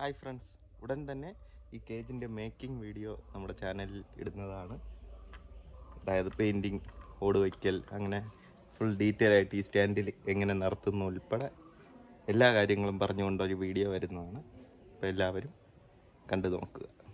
hi friends ഉടൻ തന്നെ ഈ കേജിൻ്റെ മേക്കിംഗ് വീഡിയോ നമ്മുടെ ചാനലിൽ ഇടുന്നതാണ് അതായത് പെയിൻറ്റിങ് ഓട് വയ്ക്കൽ അങ്ങനെ ഫുൾ ഡീറ്റെയിൽ ആയിട്ട് ഈ സ്റ്റാൻഡിൽ എങ്ങനെ നടത്തുന്നു ഉൾപ്പെടെ എല്ലാ കാര്യങ്ങളും പറഞ്ഞുകൊണ്ടൊരു വീഡിയോ വരുന്നതാണ് അപ്പോൾ എല്ലാവരും കണ്ടു നോക്കുക